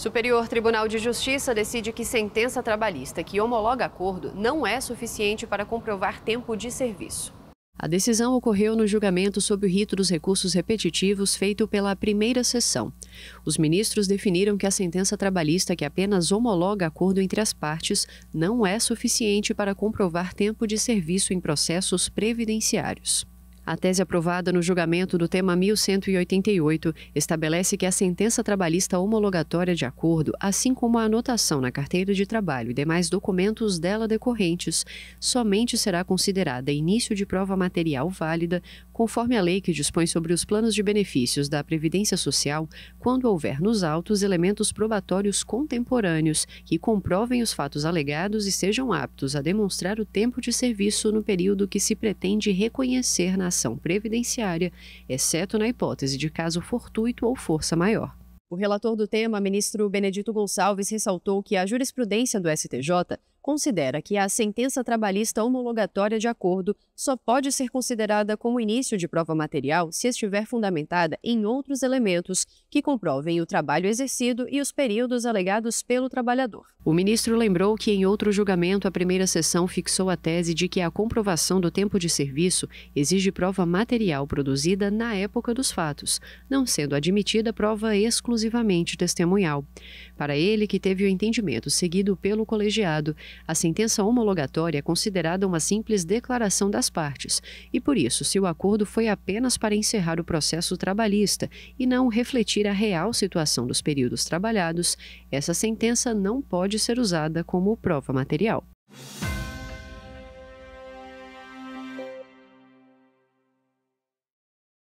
Superior Tribunal de Justiça decide que sentença trabalhista que homologa acordo não é suficiente para comprovar tempo de serviço. A decisão ocorreu no julgamento sob o rito dos recursos repetitivos feito pela primeira sessão. Os ministros definiram que a sentença trabalhista que apenas homologa acordo entre as partes não é suficiente para comprovar tempo de serviço em processos previdenciários. A tese aprovada no julgamento do tema 1188 estabelece que a sentença trabalhista homologatória de acordo, assim como a anotação na carteira de trabalho e demais documentos dela decorrentes, somente será considerada início de prova material válida, conforme a lei que dispõe sobre os planos de benefícios da Previdência Social, quando houver nos autos elementos probatórios contemporâneos que comprovem os fatos alegados e sejam aptos a demonstrar o tempo de serviço no período que se pretende reconhecer na ação previdenciária, exceto na hipótese de caso fortuito ou força maior. O relator do tema, ministro Benedito Gonçalves, ressaltou que a jurisprudência do STJ considera que a sentença trabalhista homologatória de acordo só pode ser considerada como início de prova material se estiver fundamentada em outros elementos que comprovem o trabalho exercido e os períodos alegados pelo trabalhador. O ministro lembrou que em outro julgamento a primeira sessão fixou a tese de que a comprovação do tempo de serviço exige prova material produzida na época dos fatos, não sendo admitida prova exclusivamente testemunhal. Para ele, que teve o entendimento seguido pelo colegiado, a sentença homologatória é considerada uma simples declaração das partes, e por isso, se o acordo foi apenas para encerrar o processo trabalhista e não refletir a real situação dos períodos trabalhados, essa sentença não pode ser usada como prova material.